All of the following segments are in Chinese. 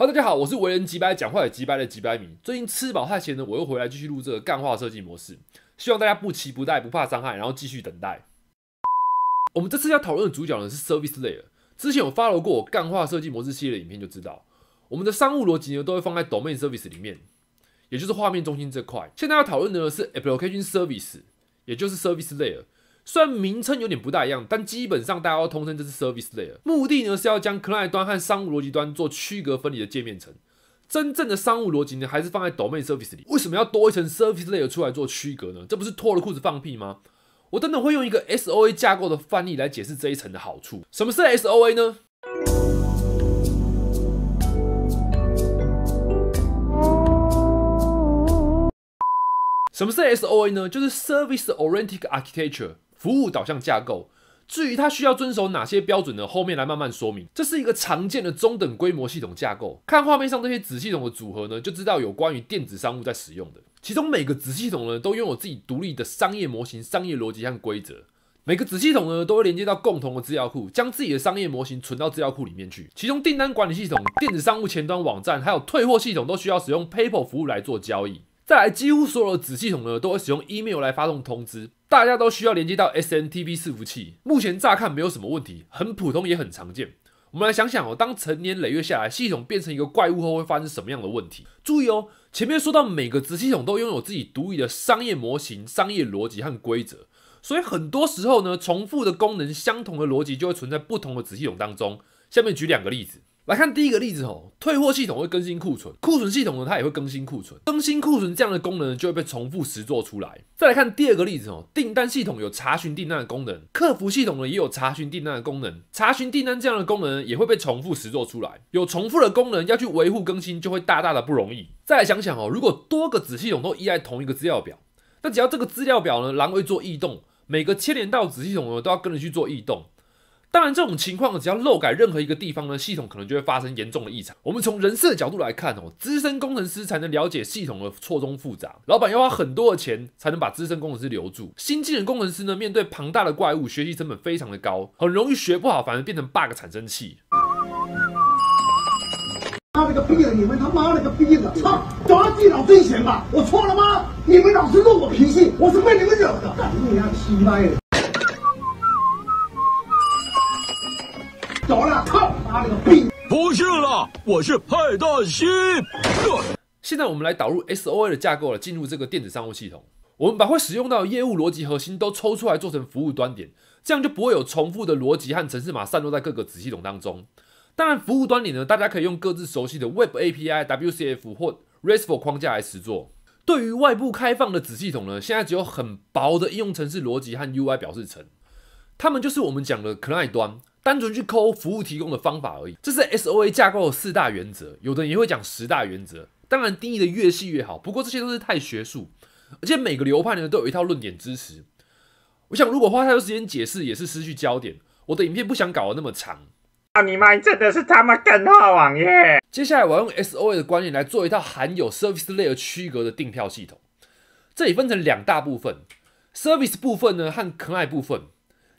好，大家好，我是为人极白、讲话也极白的极白米。最近吃饱太闲了，我又回来继续录这个干化设计模式。希望大家不期不待，不怕伤害，然后继续等待。我们这次要讨论的主角呢是 service layer。之前有 follow 过干化设计模式系列影片，就知道我们的商务逻辑呢都会放在 domain service 里面，也就是画面中心这块。现在要讨论的呢是 application service，也就是 service layer。虽然名称有点不大一样，但基本上大家要通称这是 service layer。目的呢是要将 client 端和商务逻辑端做区隔分离的界面层。真正的商务逻辑呢还是放在 domain service 里。为什么要多一层 service layer 出来做区隔呢？这不是脱了裤子放屁吗？我真的会用一个 SOA 架构的范例来解释这一层的好处。什么是 SOA 呢？什么是 SOA 呢？就是 service oriented architecture。服务导向架构，至于它需要遵守哪些标准呢？后面来慢慢说明。这是一个常见的中等规模系统架构，看画面上这些子系统的组合呢，就知道有关于电子商务在使用的。其中每个子系统呢，都拥有自己独立的商业模型、商业逻辑和规则。每个子系统呢，都会连接到共同的资料库，将自己的商业模型存到资料库里面去。其中订单管理系统、电子商务前端网站还有退货系统，都需要使用 PayPal 服务来做交易。再来，几乎所有的子系统呢，都会使用 email 来发送通知，大家都需要连接到 s n t p 伺服器。目前乍看没有什么问题，很普通也很常见。我们来想想哦，当成年累月下来，系统变成一个怪物后，会发生什么样的问题？注意哦，前面说到每个子系统都拥有自己独立的商业模型、商业逻辑和规则，所以很多时候呢，重复的功能、相同的逻辑就会存在不同的子系统当中。下面举两个例子。来看第一个例子哦，退货系统会更新库存，库存系统呢，它也会更新库存，更新库存这样的功能就会被重复实做出来。再来看第二个例子哦，订单系统有查询订单的功能，客服系统呢也有查询订单的功能，查询订单这样的功能也会被重复实做出来。有重复的功能要去维护更新，就会大大的不容易。再来想想哦，如果多个子系统都依赖同一个资料表，那只要这个资料表呢，栏位做异动，每个牵连到子系统呢都要跟着去做异动。当然，这种情况只要漏改任何一个地方呢，系统可能就会发生严重的异常。我们从人事的角度来看哦，资深工程师才能了解系统的错综复杂，老板要花很多的钱才能把资深工程师留住。新进的工程师呢，面对庞大的怪物，学习成本非常的高，很容易学不好，反而变成 bug 产生器。妈了个逼的！你们他妈了个逼的！操！找个地老挣钱吧！我错了吗？你们老是弄我脾气，我是被你们惹的。你丫失败的！走了，操！妈了个逼！不是了，我是派大星。现在我们来导入 s o a 的架构了，进入这个电子商务系统。我们把会使用到的业务逻辑核心都抽出来做成服务端点，这样就不会有重复的逻辑和程式码散落在各个子系统当中。当然，服务端点呢，大家可以用各自熟悉的 Web API、WCF 或 RESTful 框架来实作。对于外部开放的子系统呢，现在只有很薄的应用程式逻辑和 UI 表示层，它们就是我们讲的 client 端。单纯去抠服务提供的方法而已，这是 SOA 架构的四大原则，有的也会讲十大原则。当然定义的越细越好，不过这些都是太学术，而且每个流派呢都有一套论点支持。我想如果花太多时间解释也是失去焦点，我的影片不想搞得那么长。啊你妈，你真的是他妈坑号网页。接下来我要用 SOA 的观念来做一套含有 Service Layer 区隔的订票系统，这里分成两大部分，Service 部分呢和 Client 部分。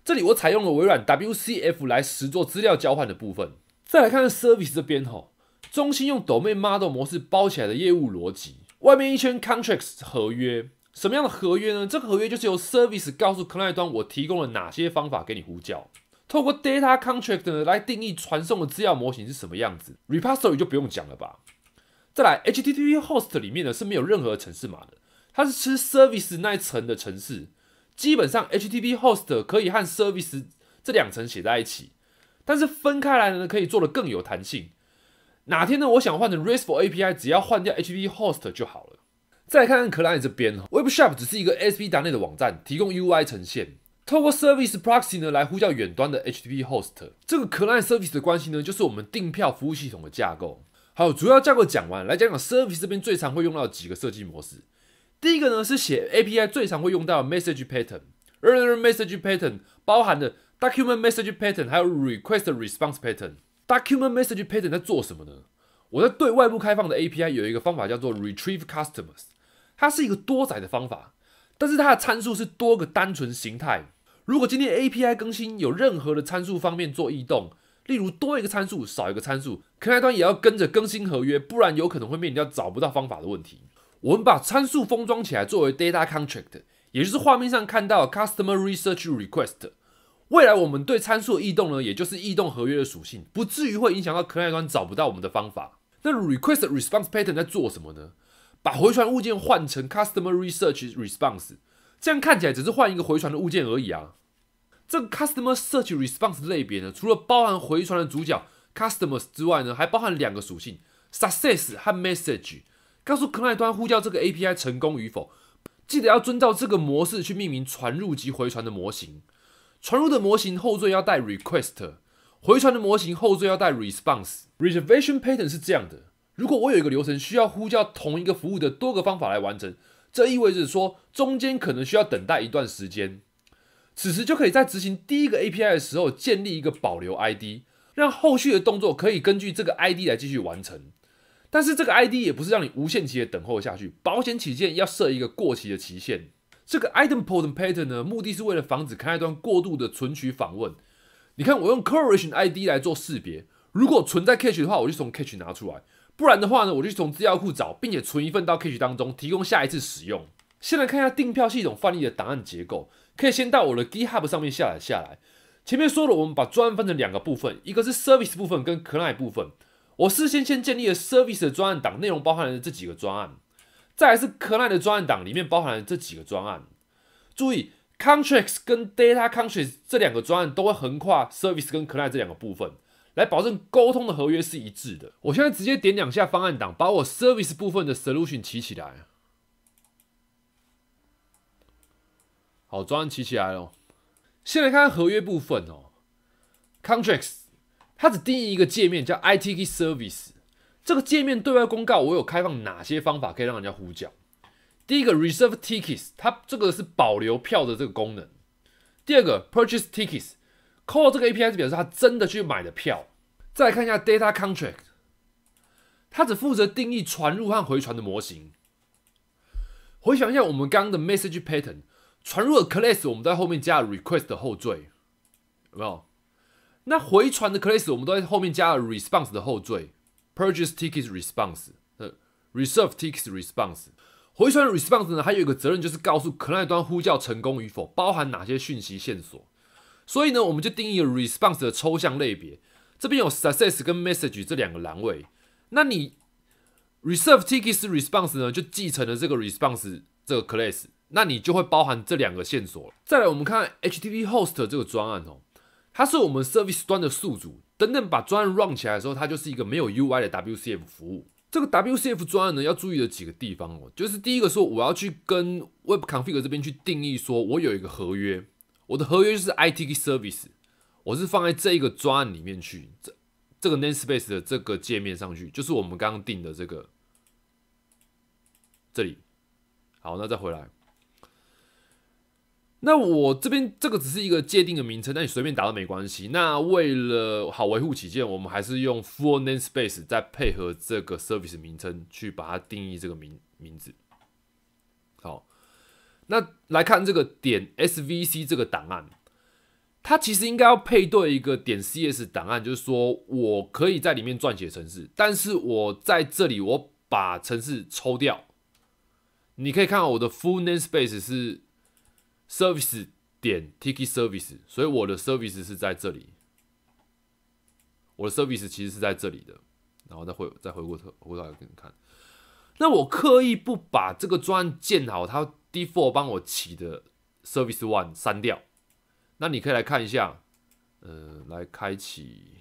这里我采用了微软 WCF 来实做资料交换的部分。再来看看 Service 这边哈，中心用 Domain Model 模式包起来的业务逻辑，外面一圈 Contracts 合约。什么样的合约呢？这个合约就是由 Service 告诉 Client 端我提供了哪些方法给你呼叫。透过 Data Contract 呢来定义传送的资料模型是什么样子。Repository 就不用讲了吧。再来 HTTP Host 里面呢是没有任何城市码的，它是吃 Service 那一层的城市。基本上 HTTP host 可以和 service 这两层写在一起，但是分开来呢，可以做的更有弹性。哪天呢，我想换成 RESTful API，只要换掉 HTTP host 就好了。再看看 client 这边，Web shop 只是一个 SP 达内的网站，提供 UI 呈现，透过 service proxy 呢来呼叫远端的 HTTP host。这个 client service 的关系呢，就是我们订票服务系统的架构。好，主要架构讲完，来讲讲 service 这边最常会用到几个设计模式。第一个呢是写 API 最常会用到的 message pattern，Earlier message pattern 包含的 document message pattern 还有 request response pattern。document message pattern 在做什么呢？我在对外部开放的 API 有一个方法叫做 retrieve customers，它是一个多载的方法，但是它的参数是多个单纯形态。如果今天 API 更新有任何的参数方面做异动，例如多一个参数、少一个参数，客户端也要跟着更新合约，不然有可能会面临到找不到方法的问题。我们把参数封装起来，作为 data contract，也就是画面上看到 customer research request。未来我们对参数的异动呢，也就是异动合约的属性，不至于会影响到 client 端找不到我们的方法。那 request response pattern 在做什么呢？把回传物件换成 customer research response，这样看起来只是换一个回传的物件而已啊。这个 customer search response 类别呢，除了包含回传的主角 customers 之外呢，还包含两个属性 success 和 message。告诉 client 端呼叫这个 API 成功与否，记得要遵照这个模式去命名传入及回传的模型。传入的模型后缀要带 request，回传的模型后缀要带 response。Reservation pattern 是这样的：如果我有一个流程需要呼叫同一个服务的多个方法来完成，这意味着说中间可能需要等待一段时间。此时就可以在执行第一个 API 的时候建立一个保留 ID，让后续的动作可以根据这个 ID 来继续完成。但是这个 ID 也不是让你无限期的等候下去，保险起见要设一个过期的期限。这个 item p o n t pattern 呢，目的是为了防止开一段过度的存取访问。你看，我用 correlation ID 来做识别，如果存在 cache 的话，我就从 cache 拿出来；不然的话呢，我就从资料库找，并且存一份到 cache 当中，提供下一次使用。先来看一下订票系统范例的答案结构，可以先到我的 GitHub 上面下载下来。前面说了，我们把专案分成两个部分，一个是 service 部分跟 client 部分。我事先先建立了 Service 的专案档，内容包含了这几个专案；再来是 Client 的专案档，里面包含了这几个专案。注意 Contracts 跟 Data Contracts 这两个专案都会横跨 Service 跟 Client 这两个部分，来保证沟通的合约是一致的。我现在直接点两下方案档，把我 Service 部分的 Solution 起起来。好，专案起起来了。先来看合约部分哦，Contracts。它只定义一个界面叫 ITK Service，这个界面对外公告我有开放哪些方法可以让人家呼叫。第一个 Reserve Tickets，它这个是保留票的这个功能。第二个 Purchase Tickets，Call 这个 API 表示它真的去买的票。再来看一下 Data Contract，它只负责定义传入和回传的模型。回想一下我们刚刚的 Message Pattern，传入的 Class 我们在后面加了 Request 的后缀，有没有？那回传的 class 我们都在后面加了 response 的后缀，purchase tickets response，reserve 呃 tickets response。回传 response 呢，还有一个责任就是告诉 client 端呼叫成功与否，包含哪些讯息线索。所以呢，我们就定义了 response 的抽象类别，这边有 success 跟 message 这两个栏位。那你 reserve tickets response 呢，就继承了这个 response 这个 class，那你就会包含这两个线索再来，我们看 HTTP host 这个专案哦。它是我们 service 端的宿主，等等把专案 run 起来的时候，它就是一个没有 UI 的 WCF 服务。这个 WCF 专案呢，要注意的几个地方哦，就是第一个说，我要去跟 Web Config 这边去定义，说我有一个合约，我的合约就是 ITK Service，我是放在这一个专案里面去，这这个 Namespace 的这个界面上去，就是我们刚刚定的这个这里。好，那再回来。那我这边这个只是一个界定的名称，那你随便打都没关系。那为了好维护起见，我们还是用 full namespace 再配合这个 service 名称去把它定义这个名名字。好，那来看这个点 svc 这个档案，它其实应该要配对一个点 cs 档案，就是说我可以在里面撰写程式，但是我在这里我把程式抽掉。你可以看到我的 full namespace 是。Service 点 t i c k i service，所以我的 service 是在这里，我的 service 其实是在这里的，然后再回再回过头回过来给你看。那我刻意不把这个专建好，它 default 帮我起的 service one 删掉。那你可以来看一下，呃，来开启。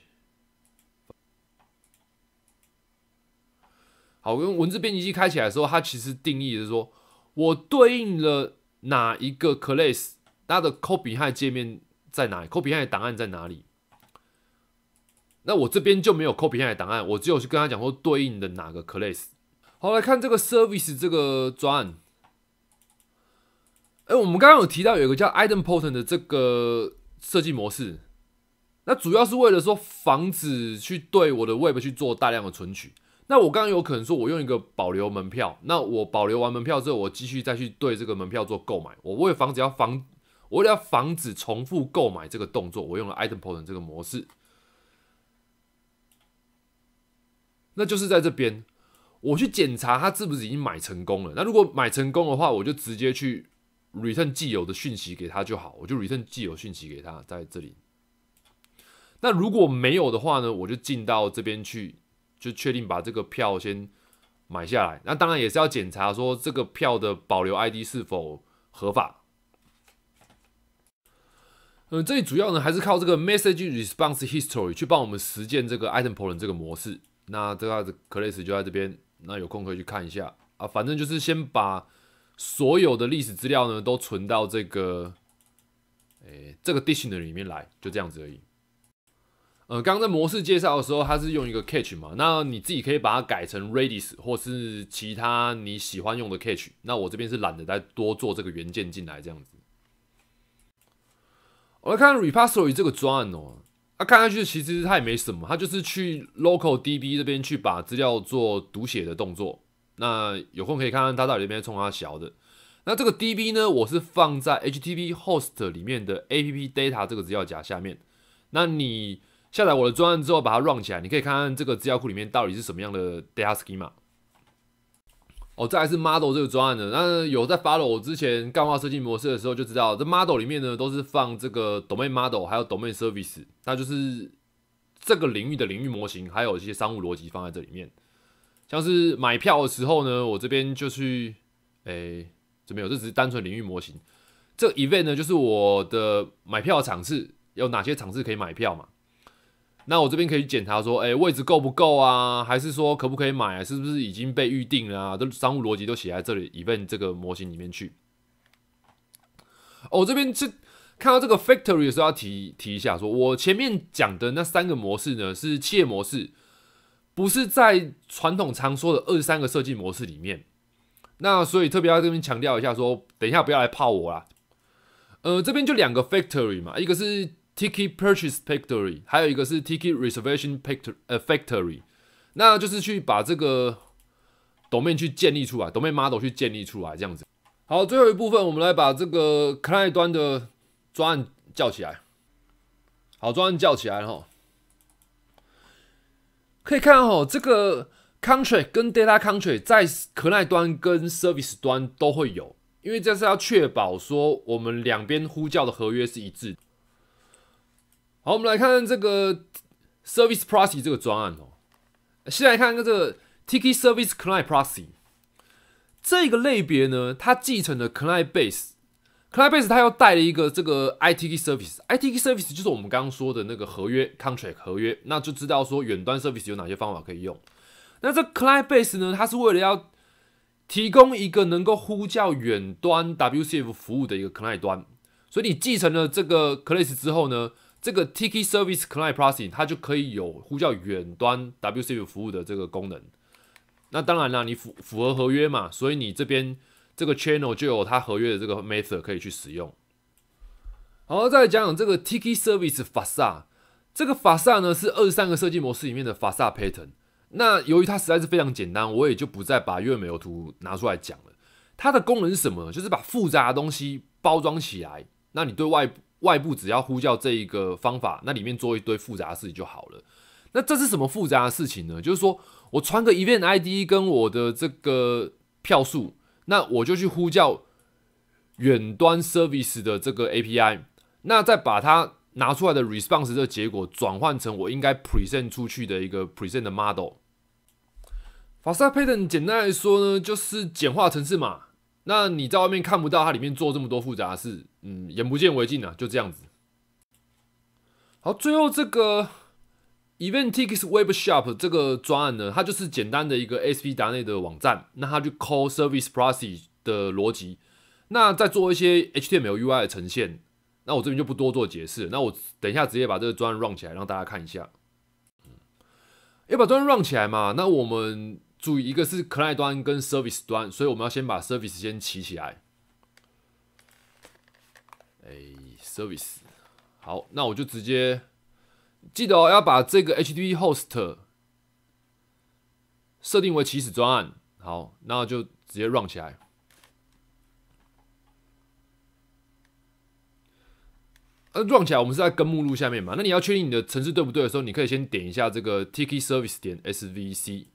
好，我用文字编辑器开起来的时候，它其实定义是说我对应了。哪一个 class，他的 copy 汉界面在哪里？copy 汉的档案在哪里？那我这边就没有 copy 汉的档案，我只有去跟他讲说对应的哪个 class。好，来看这个 service 这个专。案。哎，我们刚刚有提到有一个叫 item potent 的这个设计模式，那主要是为了说防止去对我的 web 去做大量的存取。那我刚刚有可能说，我用一个保留门票。那我保留完门票之后，我继续再去对这个门票做购买。我为了防止要防，为了要防止重复购买这个动作，我用了 item p o o t 这个模式。那就是在这边，我去检查他是不是已经买成功了。那如果买成功的话，我就直接去 return 既有的讯息给他就好，我就 return 既有讯息给他在这里。那如果没有的话呢，我就进到这边去。就确定把这个票先买下来，那当然也是要检查说这个票的保留 ID 是否合法。嗯，这里主要呢还是靠这个 message response history 去帮我们实践这个 item polling 这个模式。那这个 class 就在这边，那有空可以去看一下啊。反正就是先把所有的历史资料呢都存到这个哎这个 dictionary 里面来，就这样子而已。呃，刚刚在模式介绍的时候，它是用一个 catch 嘛，那你自己可以把它改成 Redis 或是其他你喜欢用的 catch。那我这边是懒得再多做这个元件进来这样子。我来看 repository 这个专案哦，那看上去其实它也没什么，它就是去 local DB 这边去把资料做读写的动作。那有空可以看看它到底这边充它小的。那这个 DB 呢，我是放在 HTTP host 里面的 app data 这个资料夹下面。那你下载我的专案之后，把它 run 起来，你可以看看这个资料库里面到底是什么样的 data schema。哦，再来是 model 这个专案的。那有在 follow 我之前干化设计模式的时候，就知道这 model 里面呢都是放这个 domain model，还有 domain service，那就是这个领域的领域模型，还有一些商务逻辑放在这里面。像是买票的时候呢，我这边就去诶这边有，这只是单纯领域模型。这 event 呢就是我的买票的场次，有哪些场次可以买票嘛？那我这边可以检查说，哎，位置够不够啊？还是说可不可以买？是不是已经被预定了啊？的商务逻辑都写在这里，以问这个模型里面去。哦，这边是看到这个 factory 的时候要提提一下，说我前面讲的那三个模式呢，是企业模式，不是在传统常说的二十三个设计模式里面。那所以特别要这边强调一下，说等一下不要来泡我啦。呃，这边就两个 factory 嘛，一个是。t i k i Purchase Factory，还有一个是 t i k i Reservation Factory，那就是去把这个 d o m i n 去建立出来 d o m i n Model 去建立出来，这样子。好，最后一部分，我们来把这个 Client 端的专案叫起来。好，专案叫起来哈，可以看哦，这个 Country 跟 Data Country 在 Client 端跟 Service 端都会有，因为这是要确保说我们两边呼叫的合约是一致。好，我们来看这个 service proxy 这个专案哦。先来看这个 t i k i service client proxy 这个类别呢，它继承了 client base。client base 它又带了一个这个 itk service。itk service 就是我们刚刚说的那个合约 contract 合约，那就知道说远端 service 有哪些方法可以用。那这 client base 呢，它是为了要提供一个能够呼叫远端 WCF 服务的一个 client 端，所以你继承了这个 class 之后呢？这个 Tiki Service Client Proxy 它就可以有呼叫远端 WCF 服务的这个功能。那当然啦，你符符合合约嘛，所以你这边这个 Channel 就有它合约的这个 Method 可以去使用。好，再再讲讲这个 Tiki Service Facade。这个 Facade 呢是二十三个设计模式里面的 Facade Pattern。那由于它实在是非常简单，我也就不再把 UML 图拿出来讲了。它的功能是什么？就是把复杂的东西包装起来。那你对外。外部只要呼叫这一个方法，那里面做一堆复杂的事情就好了。那这是什么复杂的事情呢？就是说我传个 event ID 跟我的这个票数，那我就去呼叫远端 service 的这个 API，那再把它拿出来的 response 这个结果转换成我应该 present 出去的一个 present model。f a c a pattern 简单来说呢，就是简化程式码。那你在外面看不到它里面做这么多复杂事，嗯，眼不见为净啊，就这样子。好，最后这个 Event Tickets Webshop 这个专案呢，它就是简单的一个 s p 达内的网站，那它就 call Service Proxy 的逻辑，那再做一些 HTML UI 的呈现，那我这边就不多做解释，那我等一下直接把这个专案 run 起来，让大家看一下。要把专案 run 起来嘛，那我们。注意，一个是 client 端跟 service 端，所以我们要先把 service 先起起来。哎，，service，好，那我就直接记得哦，要把这个 HTTP host 设定为起始专案。好，那就直接 run 起来。那 run 起来，我们是在根目录下面嘛？那你要确定你的程式对不对的时候，你可以先点一下这个 TK Service 点 SVC。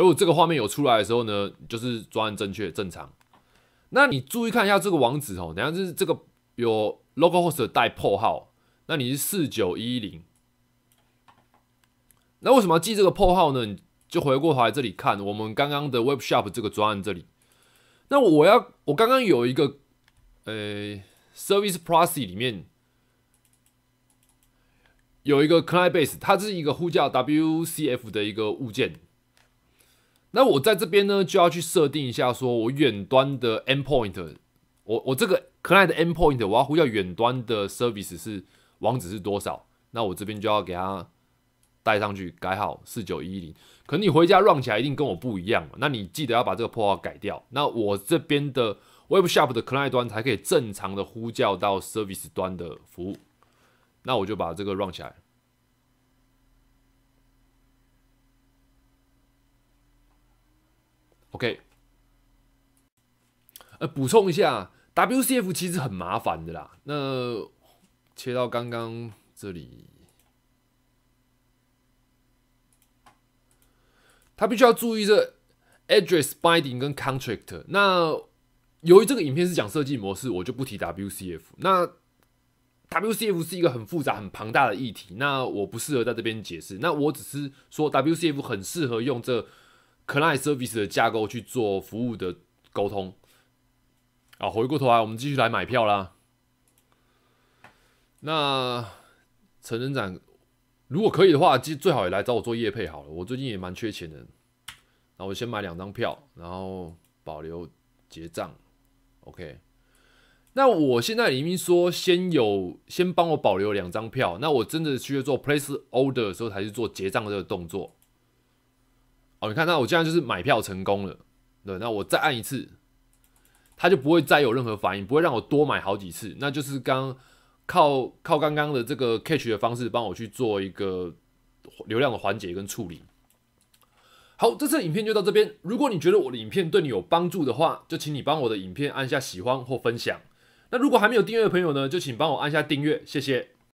如果这个画面有出来的时候呢，就是抓案正确正常。那你注意看一下这个网址哦，等下就是这个有 localhost 带破号，那你是四九一零。那为什么要记这个破号呢？你就回过头来这里看我们刚刚的 WebShop 这个专案这里。那我要，我刚刚有一个呃 Service Proxy 里面有一个 ClientBase，它是一个呼叫 WCF 的一个物件。那我在这边呢，就要去设定一下，说我远端的 endpoint，我我这个 client 的 endpoint，我要呼叫远端的 service 是网址是多少？那我这边就要给它带上去，改好四九一零。可能你回家 run 起来一定跟我不一样那你记得要把这个破号改掉。那我这边的 web shop 的 client 端才可以正常的呼叫到 service 端的服务。那我就把这个 run 起来。OK，呃，补充一下，WCF 其实很麻烦的啦。那切到刚刚这里，他必须要注意这 Address Binding 跟 Contract。那由于这个影片是讲设计模式，我就不提 WCF。那 WCF 是一个很复杂、很庞大的议题，那我不适合在这边解释。那我只是说 WCF 很适合用这。Cloud Service 的架构去做服务的沟通啊！回过头来，我们继续来买票啦。那陈人展如果可以的话，就最好也来找我做夜配好了。我最近也蛮缺钱的。那我先买两张票，然后保留结账。OK。那我现在已经说先有先帮我保留两张票，那我真的需要做 Place Order 的时候才去做结账这个动作。哦，你看，那我这样就是买票成功了。对，那我再按一次，它就不会再有任何反应，不会让我多买好几次。那就是刚靠靠刚刚的这个 catch 的方式，帮我去做一个流量的缓解跟处理。好，这次影片就到这边。如果你觉得我的影片对你有帮助的话，就请你帮我的影片按下喜欢或分享。那如果还没有订阅的朋友呢，就请帮我按下订阅，谢谢。